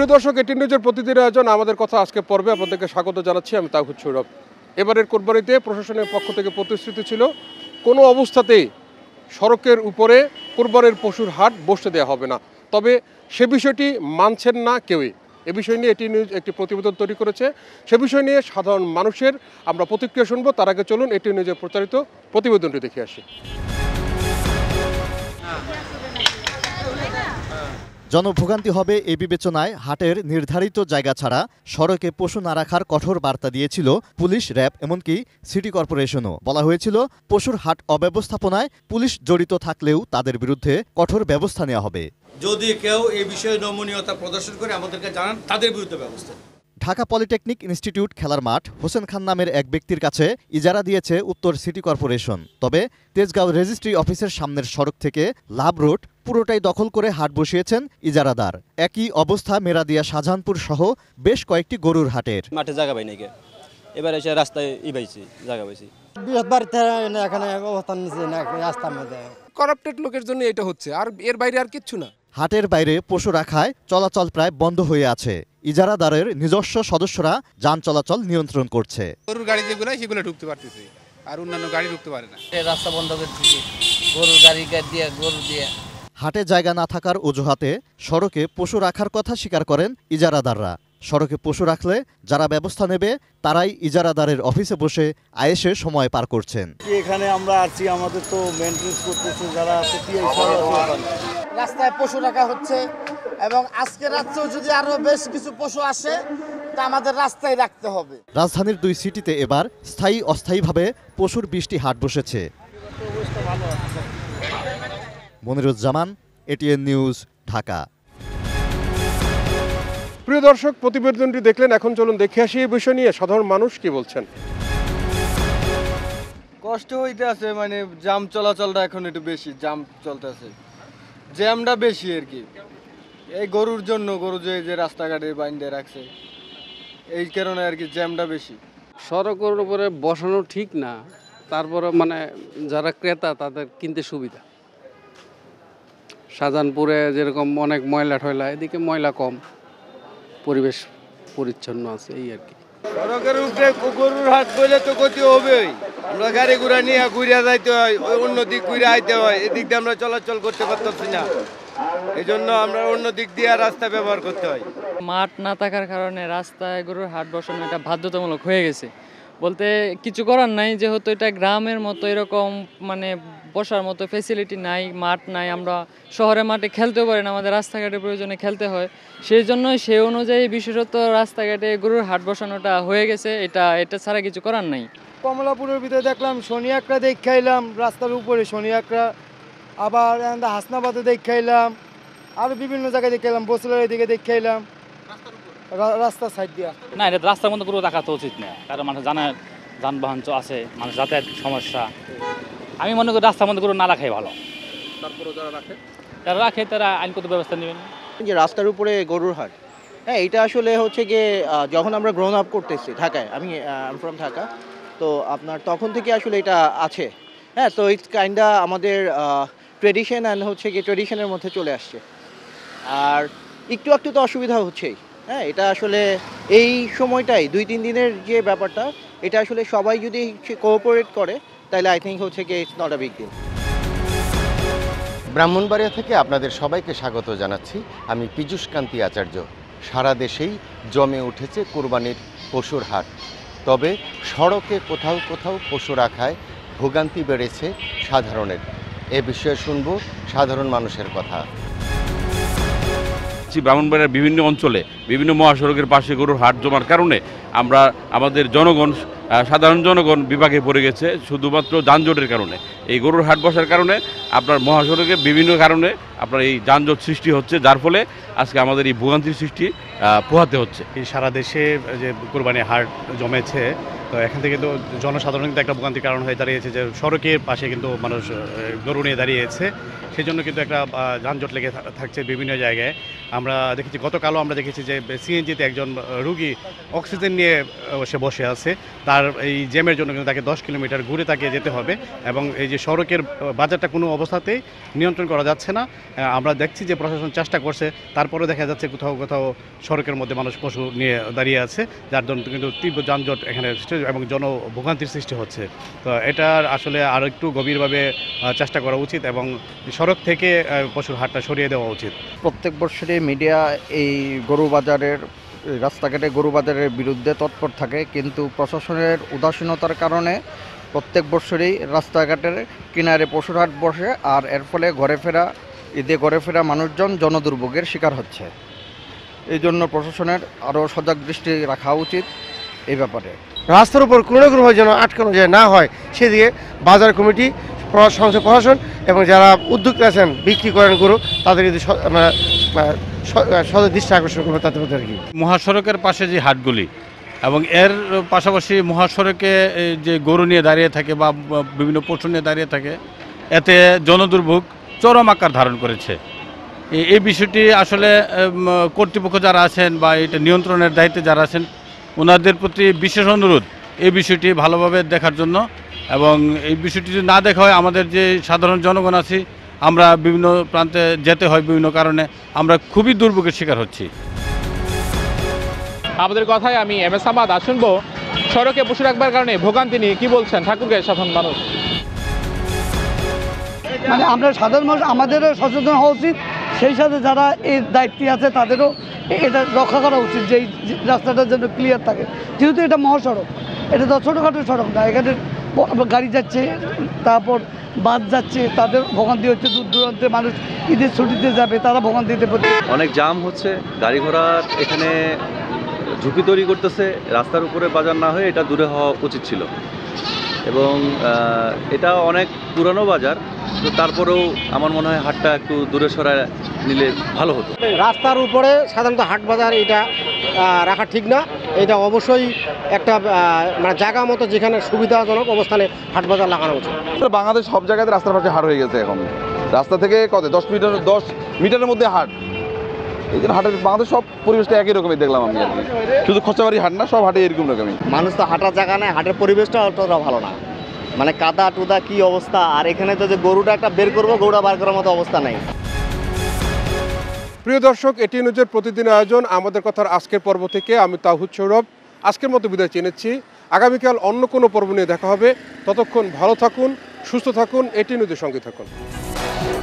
প্রিয় দর্শক এটি নিউজের প্রতিদিনের আয়োজন আমাদের কথা আজকে পর্বে আপনাদেরকে স্বাগত জানাচ্ছি আমি তাহুদ সৌরভ এবারের কোরবানিতে প্রশাসনের পক্ষ থেকে প্রতিশ্রুতি ছিল কোনো অবস্থাতেই সড়কের উপরে কোরবানির পশুর হাট বসতে দেওয়া হবে না তবে সে বিষয়টি মানছেন না কেউই এ বিষয় নিয়ে এটি নিউজ একটি প্রতিবেদন তৈরি করেছে সে বিষয় নিয়ে সাধারণ মানুষের আমরা প্রতিক্রিয়া শুনবো তার আগে চলুন এটি নিউজে প্রচারিত প্রতিবেদনটি দেখে আসি জনভোগান্তি হবে এ বিবেচনায় হাটের নির্ধারিত জায়গা ছাড়া সড়কে পশু না রাখার কঠোর বার্তা দিয়েছিল পুলিশ র্যাব এমনকি সিটি কর্পোরেশনও বলা হয়েছিল পশুর হাট অব্যবস্থাপনায় পুলিশ জড়িত থাকলেও তাদের বিরুদ্ধে কঠোর ব্যবস্থা নেওয়া হবে যদি কেউ এই বিষয়ে নমনীয়তা প্রদর্শন করে আমাদেরকে জানান তাদের বিরুদ্ধে ব্যবস্থা ঢাকা পলিটেকনিক ইনস্টিটিউট খেলার মাঠ হোসেন খান নামের এক ব্যক্তির কাছে ইজারা দিয়েছে উত্তর সিটি কর্পোরেশন তবে তেজগাঁও রেজিস্ট্রি অফিসের সামনের সড়ক থেকে লাভ রোড পুরোটাই দখল করে হাট বসিয়েছেন ইজারাদার একই অবস্থা মেরাদিয়া শাহজাহানপুর সহ বেশ কয়েকটি গরুর হাটের মাঠে জায়গা পাই নাকি এবার এসে রাস্তায় ই পাইছি জায়গা পাইছি বৃহস্পতিবার এখানে অবস্থান রাস্তার মধ্যে করাপ্টেড লোকের জন্য এটা হচ্ছে আর এর বাইরে আর কিচ্ছু না হাটের বাইরে পশু রাখায় চলাচল প্রায় বন্ধ হয়ে আছে ইজারাদারের নিজস্ব সদস্যরা যান চলাচল নিয়ন্ত্রণ করছে গরুর গাড়ি যেগুলো সেগুলো ঢুকতে পারতেছে আর অন্যান্য গাড়ি ঢুকতে পারে না রাস্তা বন্ধ করে গরুর গাড়ি দিয়ে গরু দিয়ে হাটে জায়গা না থাকার অজুহাতে সড়কে পশু রাখার কথা স্বীকার করেন ইজারাদাররা সড়কে পশু রাখলে যারা ব্যবস্থা নেবে তারাই ইজারাদারের অফিসে বসে আয়েসে সময় পার করছেন এখানে আমরা আছি আমাদের তো মেনটেন্স করতেছে যারা রাস্তায় পশু রাখা হচ্ছে এবং আজকে রাত্রেও যদি আরও বেশ কিছু পশু আসে তা আমাদের রাস্তায় রাখতে হবে রাজধানীর দুই সিটিতে এবার স্থায়ী অস্থায়ীভাবে পশুর বৃষ্টি হাট বসেছে মনিরুজ্জামান এটিএন নিউজ ঢাকা প্রিয় দর্শক প্রতিবেদনটি দেখলেন এখন চলুন দেখে আসি এই বিষয় নিয়ে সাধারণ মানুষ কি বলছেন কষ্ট হইতে আছে মানে জাম চলাচলটা এখন একটু বেশি জাম চলতে আছে জ্যামটা বেশি আর কি এই গরুর জন্য গরু যে যে রাস্তাঘাটে বাইন্দে রাখছে এই কারণে আর কি জ্যামটা বেশি সড়কের উপরে বসানো ঠিক না তারপরে মানে যারা ক্রেতা তাদের কিনতে সুবিধা শাহজাহানপুরে যেরকম অনেক ময়লা ঠয়লা এদিকে ময়লা কম পরিবেশ পরিচ্ছন্ন আছে এই আর কি সড়কের উপরে গরুর হাত করলে তো ক্ষতি হবেই আমরা গাড়ি ঘোড়া নিয়ে ঘুরে যাইতে হয় অন্য দিক ঘুরে আইতে হয় এদিক দিয়ে আমরা চলাচল করতে পারতেছি না এই জন্য আমরা অন্য দিক দিয়ে রাস্তা ব্যবহার করতে হয় মাঠ না থাকার কারণে রাস্তায় গরুর হাট বসানো এটা বাধ্যতামূলক হয়ে গেছে বলতে কিছু করার নাই যেহেতু এটা গ্রামের মতো এরকম মানে বসার মতো ফেসিলিটি নাই মাঠ নাই আমরা শহরে মাঠে খেলতেও পারি না আমাদের রাস্তাঘাটের প্রয়োজনে খেলতে হয় সেই জন্য সে অনুযায়ী বিশেষত রাস্তাঘাটে গরুর হাট বসানোটা হয়ে গেছে এটা এটা ছাড়া কিছু করার নাই কমলাপুরের ভিতরে দেখলাম শনি আঁকড়া দেখ খাইলাম রাস্তার উপরে শনি আঁকড়া আবার হাসনাবাদে দেখাইলাম এলাম আরও বিভিন্ন জায়গায় দেখে এলাম বসুলের এদিকে দেখে এলাম রাস্তা সাইড দিয়া না এটা রাস্তার মধ্যে পুরো রাখা তো উচিত না কারণ মানুষ জানার যানবাহন তো আছে মানুষ যাতায়াত সমস্যা আমি মনে করি রাস্তার মধ্যে পুরো না রাখাই ভালো তারপরে যারা রাখে যারা রাখে তারা আইনগত ব্যবস্থা নেবেন যে রাস্তার উপরে গরুর হাট হ্যাঁ এটা আসলে হচ্ছে গিয়ে যখন আমরা গ্রহণ আপ করতেছি ঢাকায় আমি ফ্রম ঢাকা তো আপনার তখন থেকে আসলে এটা আছে হ্যাঁ তো ইটস কাইন্ডা আমাদের ট্রেডিশন অ্যান্ড হচ্ছে গিয়ে ট্রেডিশনের মধ্যে চলে আসছে আর একটু একটু তো অসুবিধা হচ্ছেই হ্যাঁ এটা আসলে এই সময়টাই দুই তিন দিনের যে ব্যাপারটা এটা আসলে সবাই যদি কোঅপারেট করে তাহলে আই থিঙ্ক হচ্ছে কি it's not a big deal Brahmanbaria থেকে আপনাদের সবাইকে স্বাগত জানাচ্ছি আমি পীযুষ কান্তি আচার্য সারা দেশেই জমে উঠেছে কোরবানির পশুর হাট তবে সড়কে কোথাও কোথাও পশু রাখায় ভোগান্তি বেড়েছে সাধারণের এ বিষয়ে শুনব সাধারণ মানুষের কথা ব্রাহ্মণবাড়িয়ার বিভিন্ন অঞ্চলে বিভিন্ন মহাসড়কের পাশে গরুর হাট জমার কারণে আমরা আমাদের জনগণ সাধারণ জনগণ বিভাগে পড়ে গেছে শুধুমাত্র যানজটের কারণে এই গরুর হাট বসার কারণে আপনার মহাসড়কে বিভিন্ন কারণে আপনার এই যানজট সৃষ্টি হচ্ছে যার ফলে আজকে আমাদের এই ভোগান্তির সৃষ্টি পোহাতে হচ্ছে এই সারা দেশে যে কোরবানি হাট জমেছে তো এখান থেকে তো জনসাধারণ কিন্তু একটা ভোগান্তির কারণ হয়ে দাঁড়িয়েছে যে সড়কের পাশে কিন্তু মানুষ গরু নিয়ে দাঁড়িয়েছে সেই জন্য কিন্তু একটা যানজট লেগে থাকছে বিভিন্ন জায়গায় আমরা দেখেছি গতকালও আমরা দেখেছি যে সিএনজিতে একজন রুগী অক্সিজেন নিয়ে সে বসে আছে তার এই জ্যামের জন্য কিন্তু তাকে দশ কিলোমিটার ঘুরে তাকে যেতে হবে এবং এই যে সড়কের বাজারটা কোনো অবস্থাতেই নিয়ন্ত্রণ করা যাচ্ছে না আমরা দেখছি যে প্রশাসন চেষ্টা করছে তারপরে দেখা যাচ্ছে কোথাও কোথাও সড়কের মধ্যে মানুষ পশু নিয়ে দাঁড়িয়ে আছে যার জন্য কিন্তু তীব্র যানজট এখানে এবং জনভোগান্তির সৃষ্টি হচ্ছে তো এটার আসলে আর একটু গভীরভাবে চেষ্টা করা উচিত এবং সড়ক থেকে পশুর হাটটা সরিয়ে দেওয়া উচিত প্রত্যেক বছরে মিডিয়া এই গরু বাজারের রাস্তাঘাটে গরু বাজারের বিরুদ্ধে তৎপর থাকে কিন্তু প্রশাসনের উদাসীনতার কারণে প্রত্যেক বছরই রাস্তাঘাটের কিনারে পশুরহাট বসে আর এর ফলে ঘরে ফেরা ঈদে ঘরে ফেরা মানুষজন জনদুর্ভোগের শিকার হচ্ছে এই জন্য প্রশাসনের আরও সজাগ দৃষ্টি রাখা উচিত এই ব্যাপারে রাস্তার উপর কোনো যেন আটকানো যায় না হয় সেদিকে বাজার কমিটি সংসদ প্রশাসন এবং যারা উদ্যোক্তা আছেন বিক্রি করেন গরু তাদের যদি দৃষ্টি আকর্ষণ করবো তাদের মধ্যে আর কি মহাসড়কের পাশে যে হাটগুলি এবং এর পাশাপাশি মহাসড়কে যে গরু নিয়ে দাঁড়িয়ে থাকে বা বিভিন্ন পশু নিয়ে দাঁড়িয়ে থাকে এতে জনদুর্ভোগ চরম আকার ধারণ করেছে এই বিষয়টি আসলে কর্তৃপক্ষ যারা আছেন বা এটা নিয়ন্ত্রণের দায়িত্বে যারা আছেন ওনাদের প্রতি বিশেষ অনুরোধ এই বিষয়টি ভালোভাবে দেখার জন্য এবং এই বিষয়টি যদি না দেখা হয় আমাদের যে সাধারণ জনগণ আছি আমরা বিভিন্ন প্রান্তে যেতে হয় বিভিন্ন কারণে আমরা খুবই দুর্ভোগের শিকার হচ্ছি আমাদের কথায় আমি এম এস আহমাদ আসুনব সড়কে বসে রাখবার কারণে ভোগান্তি নিয়ে কি বলছেন ঠাকুরকে সাধারণ মানুষ মানে আমরা সাধারণ মানুষ আমাদেরও সচেতন হওয়া উচিত সেই সাথে যারা এই দায়িত্বে আছে তাদেরও এটা রক্ষা করা উচিত যে রাস্তাটা যেন ক্লিয়ার থাকে যেহেতু এটা মহাসড়ক এটা তো ছোটোখাটো সড়ক না এখানে গাড়ি যাচ্ছে তারপর বাস যাচ্ছে তাদের ভোগান্তি হচ্ছে দূর দূরান্তে মানুষ ঈদের ছুটিতে যাবে তারা ভোগান্তিতে পড়ছে অনেক জাম হচ্ছে গাড়ি ঘোড়া এখানে ঝুঁকি তৈরি করতেছে রাস্তার উপরে বাজার না হয়ে এটা দূরে হওয়া উচিত ছিল এবং এটা অনেক পুরনো বাজার তো তারপরেও আমার মনে হয় হাটটা একটু দূরে সরায় নিলে ভালো হতো রাস্তার উপরে সাধারণত হাট বাজার এটা রাখা ঠিক না এটা অবশ্যই একটা মানে জায়গা মতো যেখানে সুবিধাজনক অবস্থানে হাট বাজার লাগানো উচিত বাংলাদেশ সব জায়গাতে রাস্তার পাশে হাট হয়ে গেছে এখন রাস্তা থেকে কত দশ মিটার দশ মিটারের মধ্যে হাট এই জন্য হাটের বাংলাদেশ সব পরিবেশটা একই রকমই দেখলাম আমি আর কি শুধু খোঁচাবাড়ি হাট না সব হাটে এরকম রকমই মানুষ তো হাঁটার জায়গা নেই হাটের পরিবেশটা অতটা ভালো না মানে কাদা টুদা কি অবস্থা আর এখানে তো যে গরুটা একটা বের করবো গরুটা বার করার মতো অবস্থা নেই প্রিয় দর্শক এটি নিউজের প্রতিদিন আয়োজন আমাদের কথার আজকের পর্ব থেকে আমি তাহুদ সৌরভ আজকের মতো বিদায় চেনেছি আগামীকাল অন্য কোনো পর্ব নিয়ে দেখা হবে ততক্ষণ ভালো থাকুন সুস্থ থাকুন এটি নিউজের সঙ্গে থাকুন